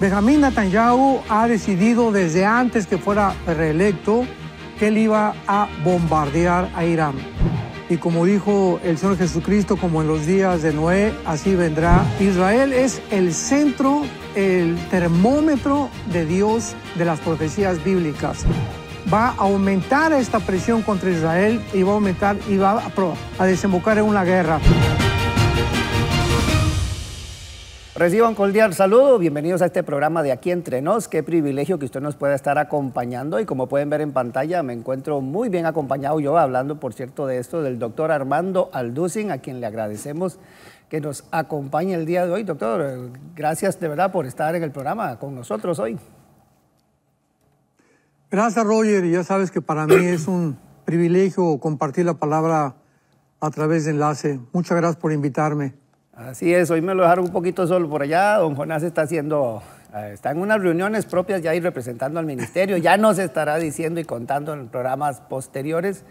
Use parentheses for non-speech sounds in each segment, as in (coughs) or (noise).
Benjamín Netanyahu ha decidido desde antes que fuera reelecto que él iba a bombardear a Irán. Y como dijo el Señor Jesucristo, como en los días de Noé, así vendrá. Israel es el centro, el termómetro de Dios de las profecías bíblicas. Va a aumentar esta presión contra Israel y va a aumentar y va a, a desembocar en una guerra. Reciban cordial saludo, bienvenidos a este programa de Aquí Entre Nos. Qué privilegio que usted nos pueda estar acompañando y como pueden ver en pantalla me encuentro muy bien acompañado yo hablando, por cierto, de esto del doctor Armando Alducin, a quien le agradecemos que nos acompañe el día de hoy. Doctor, gracias de verdad por estar en el programa con nosotros hoy. Gracias, Roger. ya sabes que para mí es un privilegio compartir la palabra a través de enlace. Muchas gracias por invitarme. Así es, hoy me lo dejaron un poquito solo por allá. Don Jonás está haciendo, eh, está en unas reuniones propias ya ahí representando al ministerio. Ya nos estará diciendo y contando en programas posteriores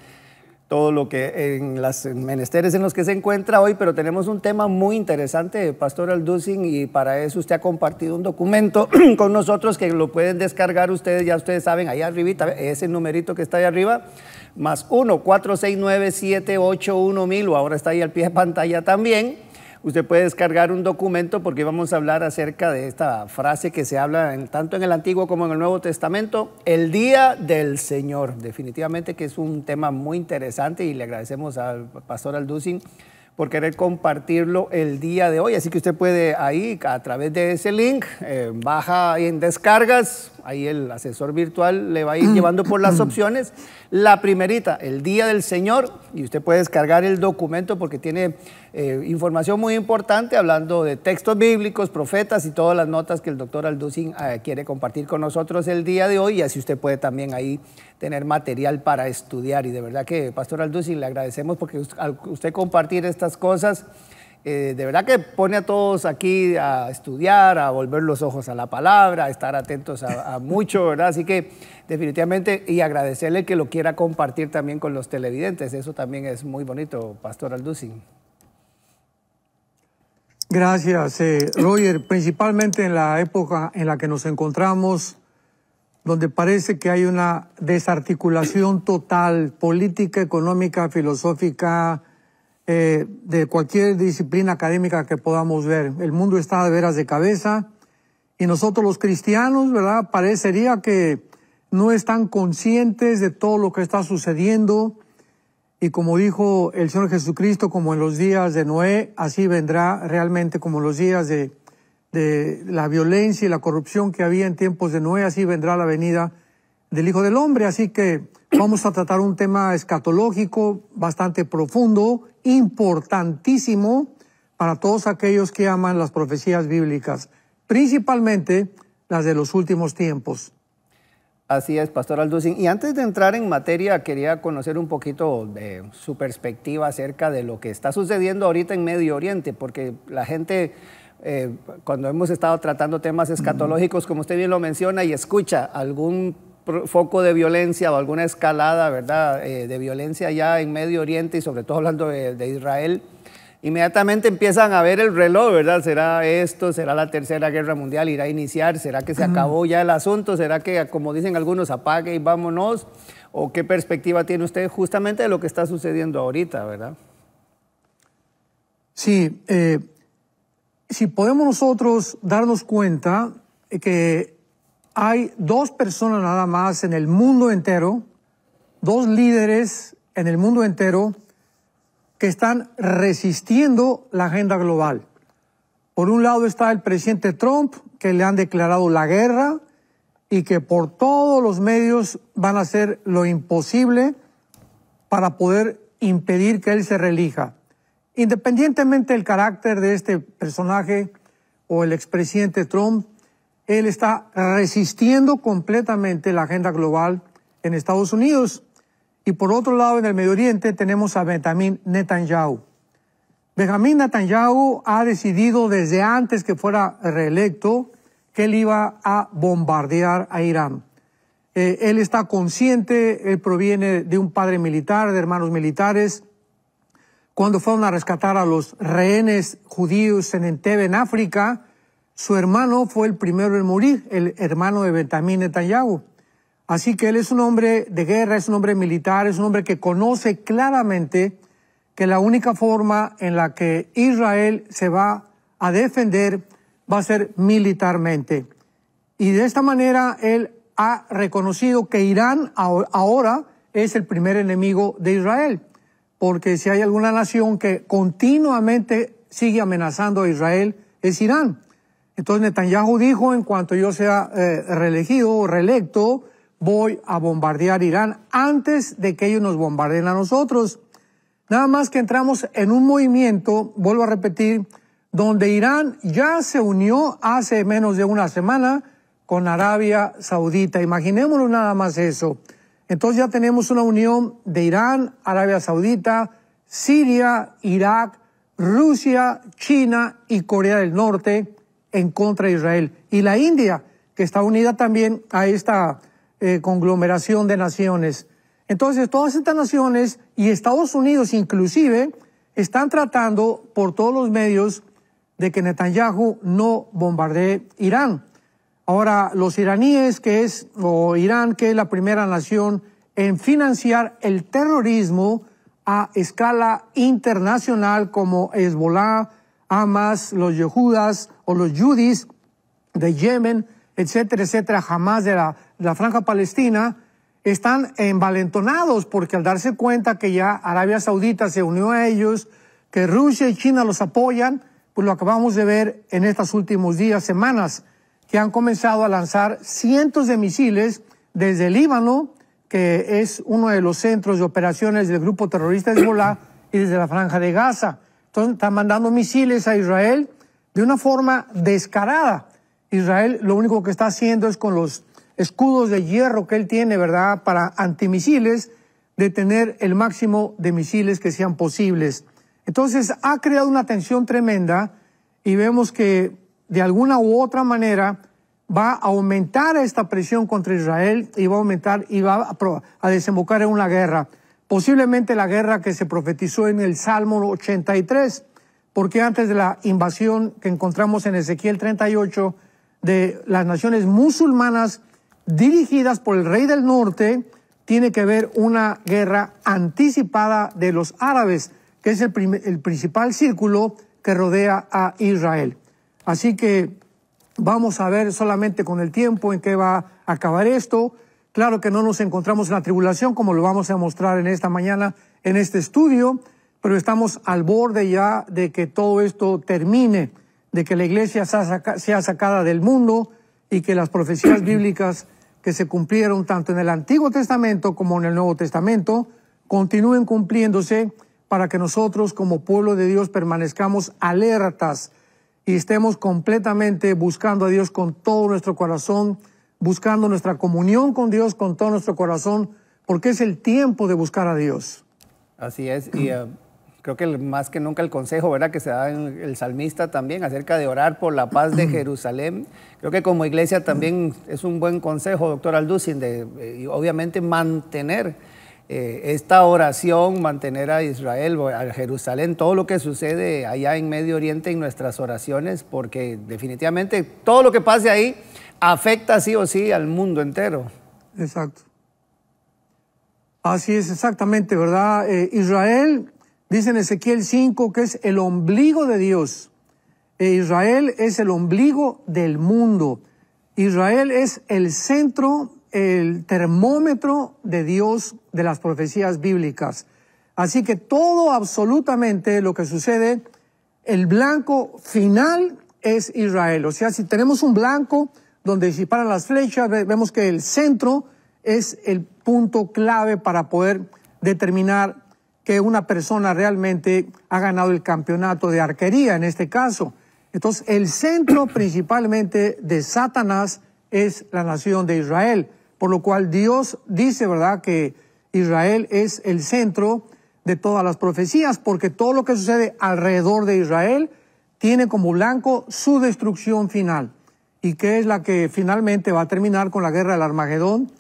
todo lo que en las menesteres en los que se encuentra hoy, pero tenemos un tema muy interesante, Pastor Alducin, y para eso usted ha compartido un documento (clears throat) con nosotros que lo pueden descargar ustedes, ya ustedes saben, ahí arribita, ese numerito que está ahí arriba, más 1 469 781 o ahora está ahí al pie de pantalla también Usted puede descargar un documento porque vamos a hablar acerca de esta frase que se habla tanto en el Antiguo como en el Nuevo Testamento, el Día del Señor. Definitivamente que es un tema muy interesante y le agradecemos al pastor Alducin por querer compartirlo el día de hoy. Así que usted puede ahí, a través de ese link, eh, baja y en descargas, ahí el asesor virtual le va a ir llevando por las (clears throat) opciones. La primerita, el Día del Señor, y usted puede descargar el documento porque tiene eh, información muy importante hablando de textos bíblicos, profetas y todas las notas que el doctor Alducin eh, quiere compartir con nosotros el día de hoy. Y así usted puede también ahí tener material para estudiar. Y de verdad que, Pastor Alducin, le agradecemos porque usted compartir esta cosas, eh, de verdad que pone a todos aquí a estudiar, a volver los ojos a la palabra, a estar atentos a, mucho, ¿verdad? Así que definitivamente y agradecerle que lo quiera compartir también con los televidentes. Eso también es muy bonito, Pastor Aldusi. Gracias, eh, Roger. Principalmente en la época en la que nos encontramos, donde parece que hay una desarticulación total política, económica, filosófica, eh, de cualquier disciplina académica que podamos ver. El mundo está de veras de cabeza y nosotros los cristianos, ¿verdad? Parecería que no están conscientes de todo lo que está sucediendo. Y como dijo el Señor Jesucristo, como en los días de Noé, así vendrá realmente como en los días de, de la violencia y la corrupción que había en tiempos de Noé, así vendrá la venida del Hijo del Hombre. Así que vamos a tratar un tema escatológico bastante profundo importantísimo para todos aquellos que aman las profecías bíblicas, principalmente las de los últimos tiempos. Así es, Pastor Alducin. Y antes de entrar en materia, quería conocer un poquito de su perspectiva acerca de lo que está sucediendo ahorita en Medio Oriente, porque la gente, eh, cuando hemos estado tratando temas escatológicos, como usted bien lo menciona, y escucha algún foco de violencia o alguna escalada, ¿verdad?, eh, de violencia ya en Medio Oriente y sobre todo hablando de, Israel, inmediatamente empiezan a ver el reloj, ¿verdad? ¿Será esto? ¿Será la tercera guerra mundial? ¿Irá a iniciar? ¿Será que se acabó ya el asunto? ¿Será que, como dicen algunos, apague y vámonos? ¿O qué perspectiva tiene usted justamente de lo que está sucediendo ahorita, ¿verdad? Sí, eh, si podemos nosotros darnos cuenta que hay dos personas nada más en el mundo entero, dos líderes en el mundo entero que están resistiendo la agenda global. Por un lado está el presidente Trump, que le han declarado la guerra y que por todos los medios van a hacer lo imposible para poder impedir que él se reelija. Independientemente del carácter de este personaje o el expresidente Trump, él está resistiendo completamente la agenda global en Estados Unidos. Y por otro lado, en el Medio Oriente tenemos a Benjamin Netanyahu. Benjamin Netanyahu ha decidido desde antes que fuera reelecto que él iba a bombardear a Irán. Eh, él está consciente, él proviene de un padre militar, de hermanos militares. Cuando fueron a rescatar a los rehenes judíos en Entebbe, en África, su hermano fue el primero en morir, el hermano de Benjamín Netanyahu. Así que él es un hombre de guerra, es un hombre militar, es un hombre que conoce claramente que la única forma en la que Israel se va a defender va a ser militarmente. Y de esta manera él ha reconocido que Irán ahora es el primer enemigo de Israel, porque si hay alguna nación que continuamente sigue amenazando a Israel, es Irán. Entonces Netanyahu dijo, en cuanto yo sea eh, reelegido o reelecto, voy a bombardear Irán antes de que ellos nos bombardeen a nosotros. Nada más que entramos en un movimiento, vuelvo a repetir, donde Irán ya se unió hace menos de una semana con Arabia Saudita. Imaginémonos nada más eso. Entonces ya tenemos una unión de Irán, Arabia Saudita, Siria, Irak, Rusia, China y Corea del Norte en contra de Israel. Y la India, que está unida también a esta eh, conglomeración de naciones. Entonces, todas estas naciones y Estados Unidos inclusive están tratando por todos los medios de que Netanyahu no bombardee Irán. Ahora, los iraníes, que es, o Irán, que es la primera nación en financiar el terrorismo a escala internacional como Hezbollah, Hamas, los Yehudas, o los judíos de Yemen, etcétera, etcétera, jamás de la, franja palestina, están envalentonados porque al darse cuenta que ya Arabia Saudita se unió a ellos, que Rusia y China los apoyan, pues lo acabamos de ver en estos últimos días, semanas, que han comenzado a lanzar cientos de misiles desde Líbano, que es uno de los centros de operaciones del grupo terrorista Hezbollah, y desde la franja de Gaza. Entonces están mandando misiles a Israel de una forma descarada. Israel lo único que está haciendo es con los escudos de hierro que él tiene, ¿verdad?, para antimisiles, detener el máximo de misiles que sean posibles. Entonces ha creado una tensión tremenda y vemos que de alguna u otra manera va a aumentar esta presión contra Israel y va a aumentar y va a, desembocar en una guerra. Posiblemente la guerra que se profetizó en el Salmo 83 porque antes de la invasión que encontramos en Ezequiel 38 de las naciones musulmanas dirigidas por el rey del norte, tiene que haber una guerra anticipada de los árabes, que es el, principal círculo que rodea a Israel. Así que vamos a ver solamente con el tiempo en qué va a acabar esto. Claro que no nos encontramos en la tribulación, como lo vamos a mostrar en esta mañana en este estudio, pero estamos al borde ya de que todo esto termine, de que la iglesia sea sacada del mundo y que las profecías (clears throat) bíblicas que se cumplieron tanto en el Antiguo Testamento como en el Nuevo Testamento continúen cumpliéndose para que nosotros como pueblo de Dios permanezcamos alertas y estemos completamente buscando a Dios con todo nuestro corazón, buscando nuestra comunión con Dios con todo nuestro corazón, porque es el tiempo de buscar a Dios. Así es, eh, creo que más que nunca el consejo, ¿verdad? Que se da en el salmista también acerca de orar por la paz de (clears throat) Jerusalén. Creo que como iglesia también es un buen consejo, doctor Aldusin, de eh, obviamente mantener eh, esta oración, mantener a Israel, a Jerusalén, todo lo que sucede allá en Medio Oriente en nuestras oraciones, porque definitivamente todo lo que pase ahí afecta sí o sí al mundo entero. Exacto. Así es, exactamente, ¿verdad? Eh, Israel Dice en Ezequiel 5 que es el ombligo de Dios. E Israel es el ombligo del mundo. Israel es el centro, el termómetro de Dios de las profecías bíblicas. Así que todo absolutamente lo que sucede, el blanco final es Israel. O sea, si tenemos un blanco donde disparan las flechas, vemos que el centro es el punto clave para poder determinar que una persona realmente ha ganado el campeonato de arquería en este caso. Entonces, el centro (coughs) principalmente de Satanás es la nación de Israel, por lo cual Dios dice, ¿verdad?, que Israel es el centro de todas las profecías, porque todo lo que sucede alrededor de Israel tiene como blanco su destrucción final, y que es la que finalmente va a terminar con la guerra del Armagedón,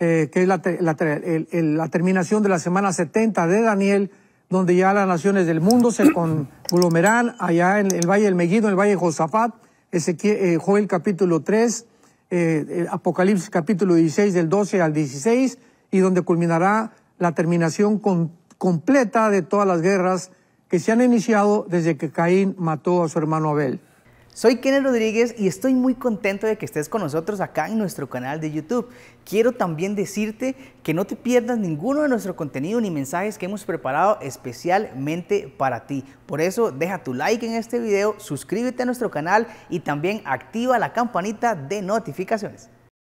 eh, que es la, terminación de la semana 70 de Daniel, donde ya las naciones del mundo se conglomeran allá en el Valle del Meguido, en el Valle de Josafat, Ezequiel, eh, Joel capítulo 3, eh, Apocalipsis capítulo 16 del 12 al 16, y donde culminará la terminación completa de todas las guerras que se han iniciado desde que Caín mató a su hermano Abel. Soy Kenneth Rodríguez y estoy muy contento de que estés con nosotros acá en nuestro canal de YouTube. Quiero también decirte que no te pierdas ninguno de nuestro contenido ni mensajes que hemos preparado especialmente para ti. Por eso deja tu like en este video, suscríbete a nuestro canal y también activa la campanita de notificaciones.